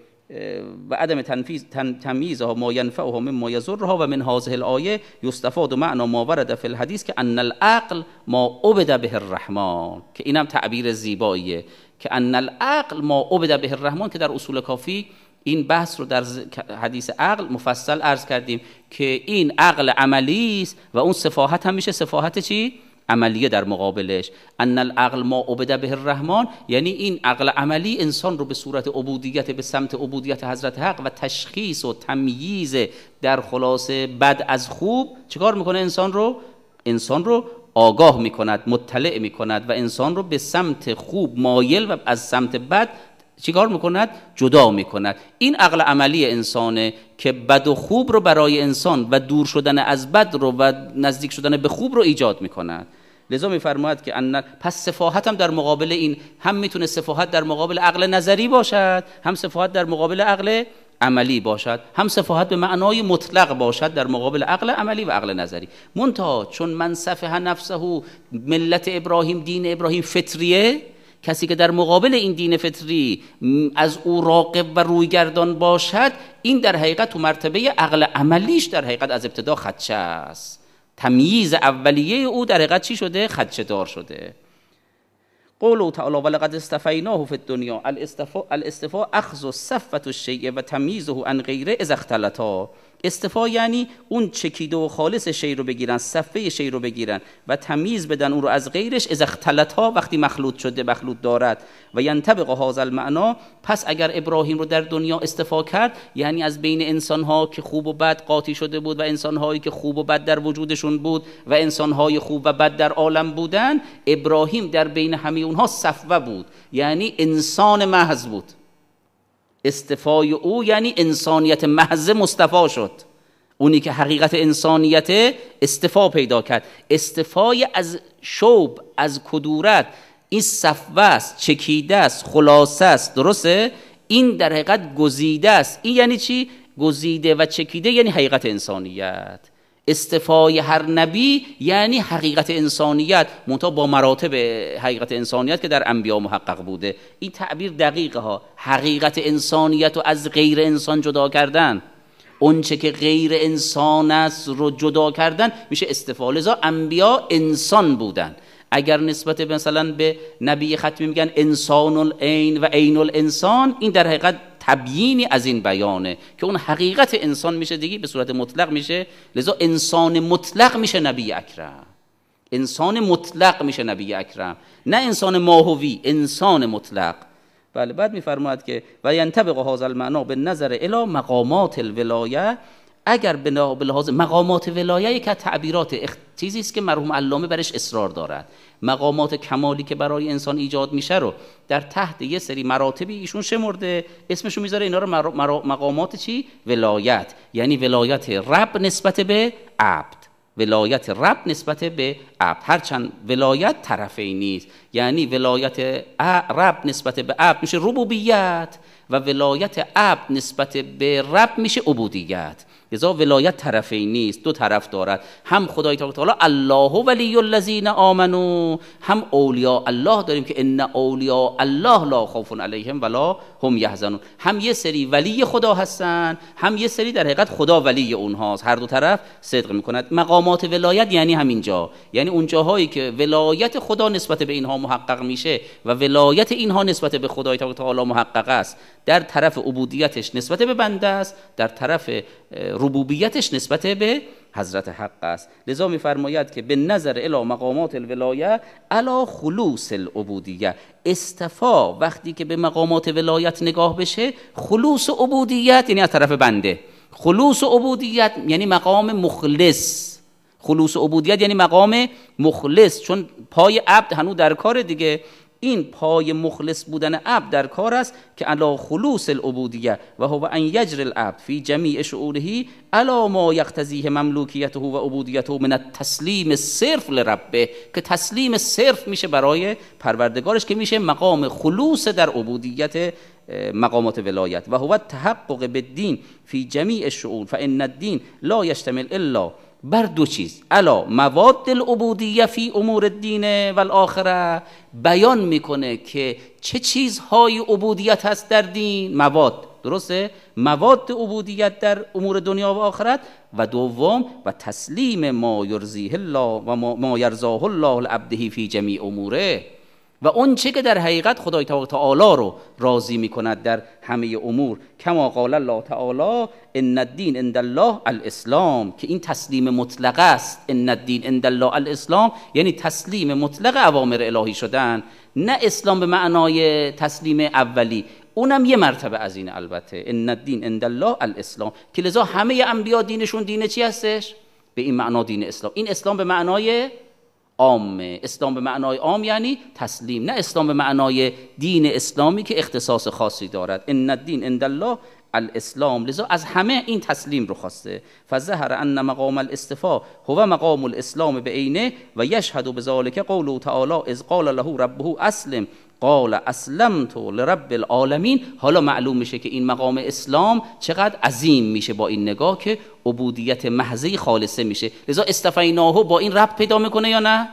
و عدم تنفیز تن تمیزها ما ینفعها مما یضرها و من هذه الآیه یستفاد و معنا ما ورد فی الحدیث که ان العقل ما عبد به الرحمن که اینم تعبیر زیباییه که ان العقل ما عبد به الرحمن که در اصول کافی این بحث رو در حدیث عقل مفصل عرض کردیم که این عقل عملی است و اون صفاحت هم میشه صفاحت چی عملیه در مقابلش ان العقل ما عبد به الرحمن یعنی این عقل عملی انسان رو به صورت عبودیت به سمت عبودیت حضرت حق و تشخیص و تمییز در خلاصه بد از خوب چیکار میکنه انسان رو انسان رو آگاه میکند مطلع میکند و انسان رو به سمت خوب مایل و از سمت بد چیکار میکند جدا میکند این عقل عملی انسانه که بد و خوب رو برای انسان و دور شدن از بد رو و نزدیک شدن به خوب رو ایجاد میکند لذا میفرماید که ان پس صفاحت هم در مقابل این هم میتونه صفاحت در مقابل عقل نظری باشد هم صفاحت در مقابل عقل عملی باشد هم صفاحت به معنای مطلق باشد در مقابل عقل عملی و عقل نظری منتها چون من صفحه نفسه ملت ابراهیم دین ابراهیم فطریه کسی که در مقابل این دین فطری از او راقب و رویگردان باشد این در حقیقت تو مرتبه عقل عملیش در حقیقت از ابتدا خدشه است تمییز اولیه او در حقیقت چی شده خدشه دار شده قول و تعالی ولقد استفیناه فی الدنیا الاستفاء الاستفاء اخذ و الشیء و تمییزه عن غیره اذا اختلطا استفا یعنی اون چکیده و خالص شی رو بگیرن صفه شی رو بگیرن و تمیز بدن اون رو از غیرش از اختلط ها وقتی مخلوط شده مخلوط دارد و ینطبق هذا المعنا پس اگر ابراهیم رو در دنیا استفا کرد یعنی از بین انسان ها که خوب و بد قاطی شده بود و انسان هایی که خوب و بد در وجودشون بود و انسان های خوب و بد در عالم بودن ابراهیم در بین همه اونها صفوه بود یعنی انسان محض بود استفای او یعنی انسانیت محض مصطفی شد اونی که حقیقت انسانیت استفا پیدا کرد استفای از شوب از کدورت این صفوه است چکیده است خلاصه است درسته این در حقیقت گزیده است این یعنی چی گزیده و چکیده یعنی حقیقت انسانیت استفای هر نبی یعنی حقیقت انسانیت منتها با مراتب حقیقت انسانیت که در انبیا محقق بوده این تعبیر دقیقه ها حقیقت انسانیت رو از غیر انسان جدا کردن اونچه که غیر انسان است رو جدا کردن میشه استفا لذا انبیا انسان بودن اگر نسبت مثلا به نبی ختمی میگن انسان العین و عین الانسان این در حقیقت تبیینی از این بیانه که اون حقیقت انسان میشه دیگه به صورت مطلق میشه لذا انسان مطلق میشه نبی اکرم انسان مطلق میشه نبی اکرم نه انسان ماهوی انسان مطلق بله بعد میفرماید که و ینتبق هذا المعنا به نظر الی مقامات الولایه اگر به لحاظ مقامات ولایه که تعبیرات اخ... چیزی است که مرحوم علامه برش اصرار دارد مقامات کمالی که برای انسان ایجاد میشه رو در تحت یه سری مراتبی ایشون شمرده اسمشو میذاره اینا رو مقامات چی ولایت یعنی ولایت رب نسبت به عبد ولایت رب نسبت به عبد هرچند ولایت طرفی نیست یعنی ولایت رب نسبت به عبد میشه ربوبیت و ولایت عبد نسبت به رب میشه عبودیت لذا ولایت طرفی نیست دو طرف دارد هم خدای تعالی الله ولی الذین آمنو هم اولیاء الله داریم که ان اولیاء الله لا خوف علیهم ولا هم یحزنون هم یه سری ولی خدا هستن هم یه سری در حقیقت خدا ولی اونهاست هر دو طرف صدق میکند مقامات ولایت یعنی همینجا یعنی اون که ولایت خدا نسبت به اینها محقق میشه و ولایت اینها نسبت به خدای تعالی محقق است در طرف عبودیتش نسبت به بنده است در طرف ربوبیتش نسبت به حضرت حق است لذا میفرماید که به نظر الا مقامات الولایه الا خلوص العبودیه استفا وقتی که به مقامات ولایت نگاه بشه خلوص عبودیت یعنی از طرف بنده خلوص عبودیت یعنی مقام مخلص خلوص عبودیت یعنی مقام مخلص چون پای عبد هنوز در کار دیگه این پای مخلص بودن عبد در کار است که علا خلوص العبودیه و هو ان یجر العبد فی جمیع شعوره علا ما یقتضیه مملوکیته و عبودیته من تسلیم صرف لربه که تسلیم صرف میشه برای پروردگارش که میشه مقام خلوص در عبودیت مقامات ولایت و هو تحقق به دین فی جمیع شعور فان الدین لا یشتمل الا بر دو چیز الا مواد العبودیه فی امور الدین و الاخره بیان میکنه که چه چیزهای عبودیت هست در دین مواد درسته مواد عبودیت در امور دنیا و آخرت و دوم و تسلیم ما یرزیه الله و ما یرزاه الله العبده فی جمیع اموره و اون چه که در حقیقت خدای تعالی رو راضی می کند در همه امور کما قال الله تعالی ان الدین عند الله الاسلام که این تسلیم مطلق است ان الدین عند الله الاسلام یعنی تسلیم مطلق اوامر الهی شدن نه اسلام به معنای تسلیم اولی اونم یه مرتبه از این البته ان الدین عند الله الاسلام که لذا همه انبیا دینشون دین چی هستش به این معنا دین اسلام این اسلام به معنای عامه اسلام به معنای عام یعنی تسلیم نه اسلام به معنای دین اسلامی که اختصاص خاصی دارد ان الدین عند الله الاسلام لذا از همه این تسلیم رو خواسته فظهر ان مقام الاستفا هو مقام الاسلام عینه و یشهد بذلک قوله تعالی اذ قال له ربه اسلم قال اسلمت لرب العالمین حالا معلوم میشه که این مقام اسلام چقدر عظیم میشه با این نگاه که عبودیت محضه خالصه میشه لذا استفیناهو با این رب پیدا میکنه یا نه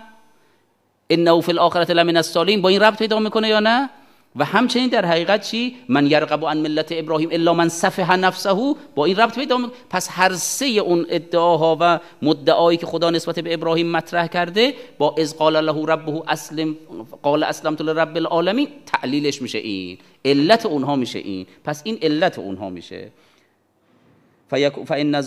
انه فی الاخرت لمن السالیم با این ربط پیدا میکنه یا نه و همچنین در حقیقت چی من یرقب عن ملت ابراهیم الا من صفح نفسه با این ربط پیدا پس هر سه اون ادعاها و مدعایی که خدا نسبت به ابراهیم مطرح کرده با از قال الله ربه اسلم قال اسلمت رب العالمین تعلیلش میشه این علت اونها میشه این پس این علت اونها میشه فإن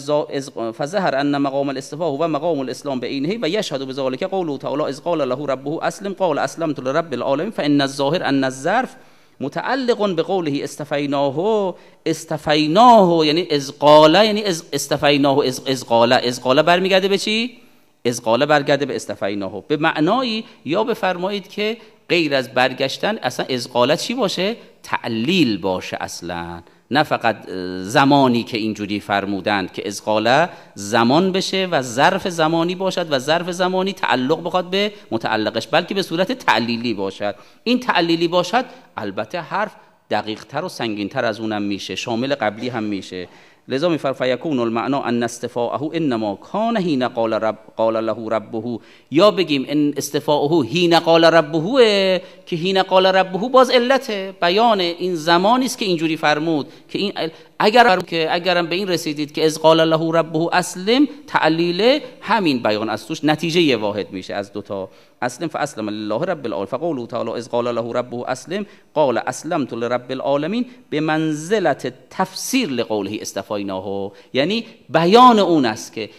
فظهر أن مقام الاستفاء هو مقام الإسلام بعينه و يشهد بذلك قوله تعالى إذ قال له ربه أسلم قال أسلمت لرب العالمين فإن الظاهر أن الظرف متعلق بقوله استفيناه استفيناه يعني یعنی قال يعني یعنی استفيناه إذ إذ از إذ از برمیگرده به چی از قاله برگرده به استفیناه به معنایی یا بفرمایید که غیر از برگشتن اصلا از قاله چی باشه تعلیل باشه اصلا نه فقط زمانی که اینجوری فرمودند که ازقاله زمان بشه و ظرف زمانی باشد و ظرف زمانی تعلق بخواد به متعلقش بلکه به صورت تعلیلی باشد این تعلیلی باشد البته حرف دقیق و سنگین از اونم میشه شامل قبلی هم میشه لذا میفر فیکون المعنا ان استفاعه انما کان هین قال رب قال له ربه یا بگیم ان استفاعه حین قال ربه که هین قال ربه باز علت بیان این زمانی است که اینجوری فرمود که این اگر که اگرم به این رسیدید که از قال له ربه اسلم تعلیل همین بیان از توش نتیجه واحد میشه از دوتا اسلم فاسلم لله رب العالمین فقوله تعالی از قال له ربه اسلم قال اسلمت لرب العالمين به منزلت تفسیر لقوله استفایناه یعنی بیان اون است که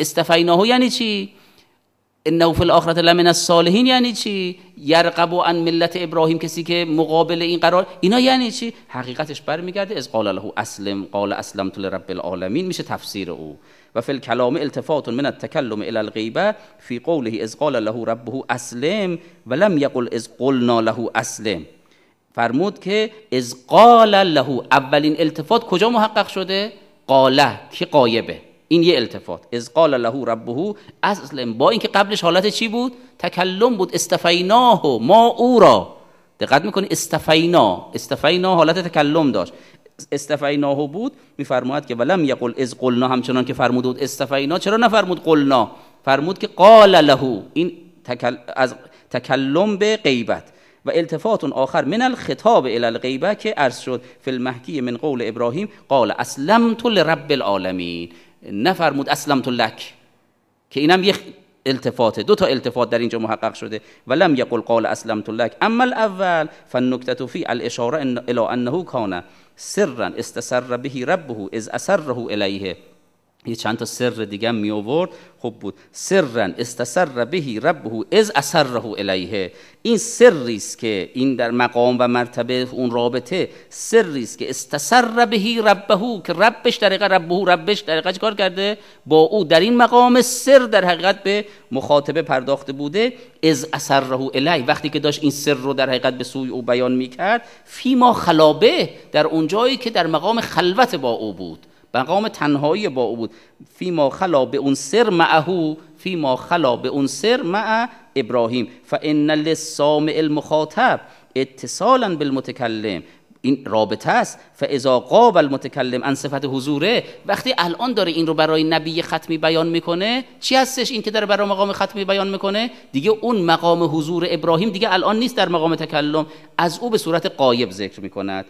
استفایناه یعنی چی انه فی الاخره لمن الصالحین یعنی چی یرقب عن ملت ابراهیم کسی که مقابل این قرار اینا یعنی چی حقیقتش برمیگرده از قال له اسلم قال اسلمت لرب العالمين میشه تفسیر او و فی الکلام التفات من التکلم الی الغیبه فی قوله از قال له ربه اسلم و لم یقل از قلنا له اسلم فرمود که از قال له اولین التفات کجا محقق شده قاله که قایبه این یه التفات از قال له ربه اسلم با اینکه قبلش حالت چی بود تکلم بود استفیناه ما او را دقت میکنی استفینا استفینا حالت تکلم داشت استفعیناه بود میفرماید که ولم یقل از قلنا همچنان که فرمود استفعینا چرا نفرمود قلنا فرمود که قال له این تکل... از تکلم به غیبت و التفات آخر من الخطاب الى الغیبه که عرض شد فی المحکی من قول ابراهیم قال اسلمت لرب العالمین نفرمود اسلمت لک که اینم یک التفاته دو تا التفات در اینجا محقق شده ولم یقل قال اسلمت لک اما الاول فنکته فی الاشاره الی انه کانه سرا استسر به ربه از اسره الیه یه چند تا سر دیگه می آورد خب بود سرا استسر بهی ربه از اسره الیه این سری است که این در مقام و مرتبه اون رابطه سری است که استسر بهی ربه که ربش در حقیقت ربه ربش در حقیقت کار کرده با او در این مقام سر در حقیقت به مخاطبه پرداخته بوده از اسره الی وقتی که داشت این سر رو در حقیقت به سوی او بیان میکرد فیما خلابه در اون جایی که در مقام خلوت با او بود مقام تنهایی با او بود فی ما خلا به اون سر معهو فی ما خلا به اون سر مع ابراهیم فان للسامع المخاطب اتصالا بالمتکلم این رابطه است فاذا قاب المتکلم ان صفت حضوره وقتی الان داره این رو برای نبی ختمی بیان میکنه چی هستش این که داره برای مقام ختمی بیان میکنه دیگه اون مقام حضور ابراهیم دیگه الان نیست در مقام تکلم از او به صورت قایب ذکر میکند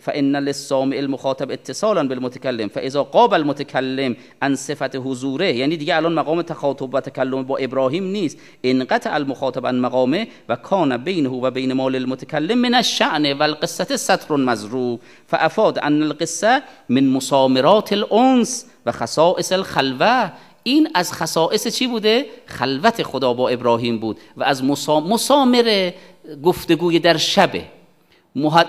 فان للسامع المخاطب اتصالا بالمتكلم فاذا قاب المتكلم عن صفت حضوره یعنی دیگه الان مقام تخاطب و تکلم با ابراهیم نیست انقطع المخاطب عن مقامه و کان بینه و بین مال المتكلم من الشعن و القصه سطر مزروع فافاد ان القصه من مسامرات الانس و خصائص الخلوه این از خصائص چی بوده؟ خلوت خدا با ابراهیم بود و از مسامره گفتگوی در شبه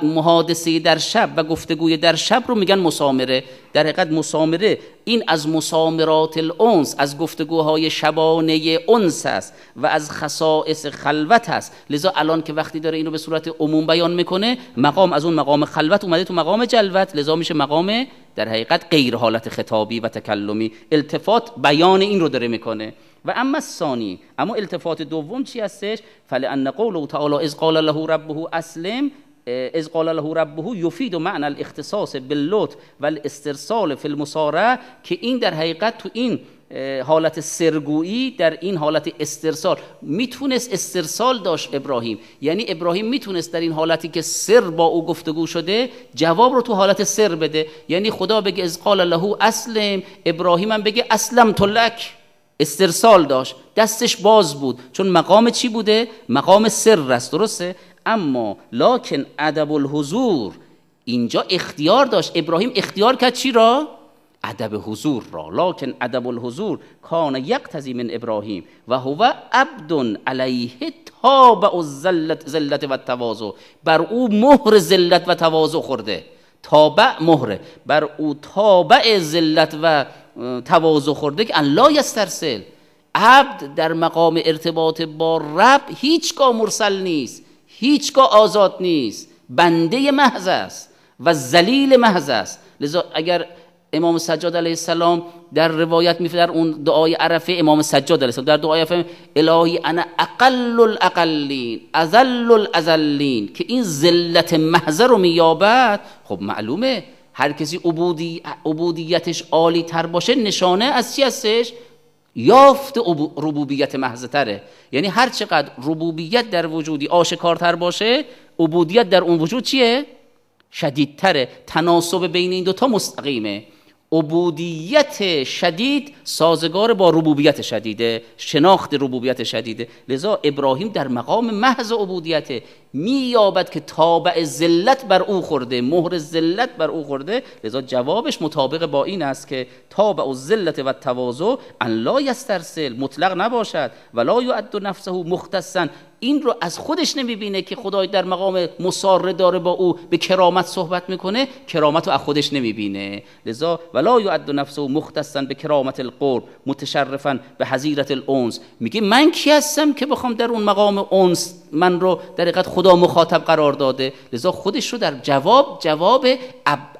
محادثه در شب و گفتگوی در شب رو میگن مسامره در حقیقت مسامره این از مسامرات الانس از گفتگوهای شبانه انس است و از خصائص خلوت است لذا الان که وقتی داره اینو به صورت عموم بیان میکنه مقام از اون مقام خلوت اومده تو مقام جلوت لذا میشه مقام در حقیقت غیر حالت خطابی و تکلمی التفات بیان این رو داره میکنه و اما ثانی اما التفات دوم چی هستش فلان قوله تعالی اذ قال له ربه اسلم از قال له ربه یفید و معنی الاختصاص باللطف و استرسال فی المساره که این در حقیقت تو این حالت سرگویی در این حالت استرسال میتونست استرسال داشت ابراهیم یعنی ابراهیم میتونست در این حالتی که سر با او گفتگو شده جواب رو تو حالت سر بده یعنی خدا بگه از قال له اسلم ابراهیم هم بگه اسلم تلک استرسال داشت دستش باز بود چون مقام چی بوده مقام سر است درسته اما لکن ادب الحضور اینجا اختیار داشت ابراهیم اختیار کرد چی را ادب حضور را لکن ادب الحضور کان یقتضی من ابراهیم و هو عبد علیه تابع الذلت ذلت و تواضع بر او مهر ذلت و تواضع خورده تابع مهره بر او تابع ذلت و تواضع خورده که الله یسترسل عبد در مقام ارتباط با رب هیچگاه مرسل نیست هیچگاه آزاد نیست بنده محض است و ذلیل محض است لذا اگر امام سجاد علیه السلام در روایت میفته در اون دعای عرفه امام سجاد علیه السلام در دعای عرفه الهی انا اقل الاقلین ازل الازلین که این ذلت محض رو میابد خب معلومه هر کسی عبودی، عبودیتش عالی تر باشه نشانه از چی هستش یافت ربوبیت محضتره یعنی هر چقدر ربوبیت در وجودی آشکارتر باشه عبودیت در اون وجود چیه شدیدتره تناسب بین این دوتا مستقیمه عبودیت شدید سازگار با ربوبیت شدیده شناخت ربوبیت شدیده لذا ابراهیم در مقام محض عبودیت مییابد که تابع ذلت بر او خورده مهر ذلت بر او خورده لذا جوابش مطابق با این است که تابع و زلت و تواضع ان لا یسترسل مطلق نباشد ولا یعد نفسه مختصا این رو از خودش نمیبینه که خدای در مقام مساره داره با او به کرامت صحبت میکنه کرامت رو از خودش نمیبینه لذا ولا یعد نفسه مختصا به کرامت القرب متشرفا به حضیرت الانس میگه من کی هستم که بخوام در اون مقام انس من رو در حقیقت خدا مخاطب قرار داده لذا خودش رو در جواب جواب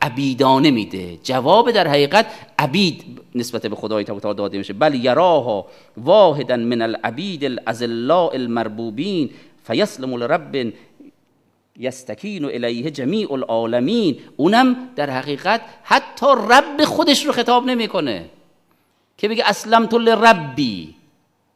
عبیدانه میده جواب در حقیقت عبید نسبت به خدای تعالی داده میشه بل یراها واحدا من العبید الله المربوبین فیسلم لرب یستکین الیه جمیع العالمین اونم در حقیقت حتی رب خودش رو خطاب نمیکنه که بگه اسلم تو ربی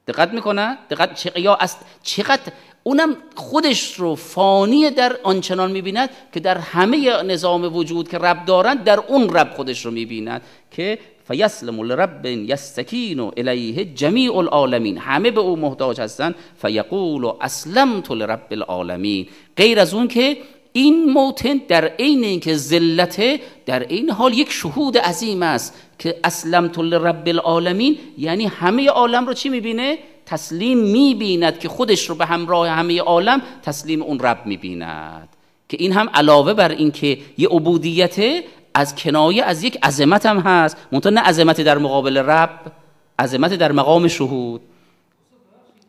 دقت میکنه دقت یا است چقدر اونم خودش رو فانی در آنچنان میبیند که در همه نظام وجود که رب دارند در اون رب خودش رو میبیند که فیسلم لرب یستکین الیه جمیع العالمین همه به او محتاج هستند فیقول اسلمت لرب العالمین غیر از اون که این موتن در عین اینکه ذلت در این حال یک شهود عظیم است که اسلمت لرب العالمین یعنی همه عالم رو چی میبینه تسلیم میبیند که خودش رو به همراه همه عالم تسلیم اون رب میبیند که این هم علاوه بر اینکه یه عبودیت از کنایه از یک عظمت هم هست منتها نه عظمت در مقابل رب عظمت در مقام شهود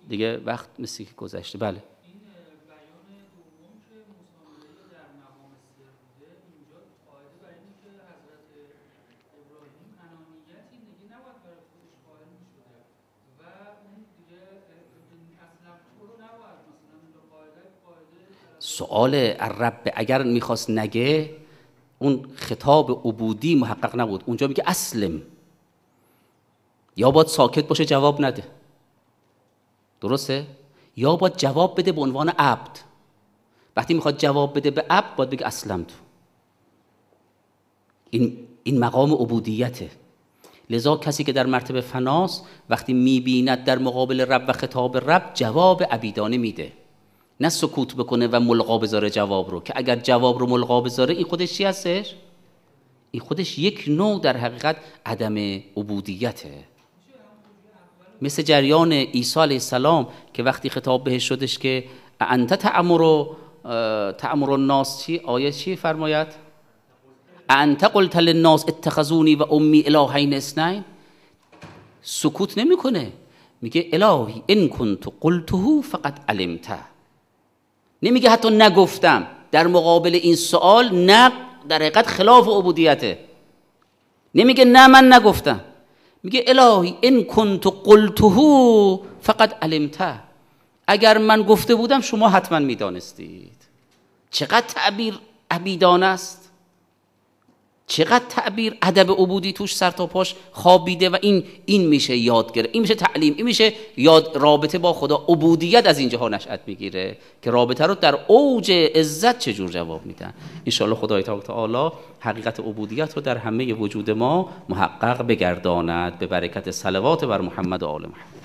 دیگه وقت مثلی که گذشته بله سوال رب اگر میخواست نگه اون خطاب عبودی محقق نبود اونجا میگه اسلم یا باید ساکت باشه جواب نده درسته؟ یا باید جواب بده به عنوان عبد وقتی میخواد جواب بده به عبد باید بگه اسلم تو این, این مقام عبودیته لذا کسی که در مرتبه فناست وقتی میبیند در مقابل رب و خطاب رب جواب عبیدانه میده نه سکوت بکنه و ملقا بذاره جواب رو که اگر جواب رو ملقا بذاره این خودش چی هستش؟ این خودش یک نوع در حقیقت عدم عبودیته مثل جریان عیسی علیه السلام که وقتی خطاب بهش شدش که انت تعمر تعمر الناس چی آیه چی فرماید انت قلت للناس اتخذونی و امی الهین اثنین سکوت نمیکنه میگه الهی ان کنت قلته فقط علمته نمیگه حتی نگفتم در مقابل این سوال نه در حقیقت خلاف عبودیته نمیگه نه من نگفتم میگه الهی ان کنت قلتهو فقط علمته اگر من گفته بودم شما حتما میدانستید چقدر تعبیر عبیدانه است چقدر تعبیر ادب عبودی توش سر تا پاش خوابیده و این این میشه یاد گره این میشه تعلیم این میشه یاد رابطه با خدا عبودیت از اینجاها نشأت میگیره که رابطه رو در اوج عزت چجور جواب میدن ان خدای تعالی حقیقت عبودیت رو در همه وجود ما محقق بگرداند به برکت صلوات بر محمد و آل محمد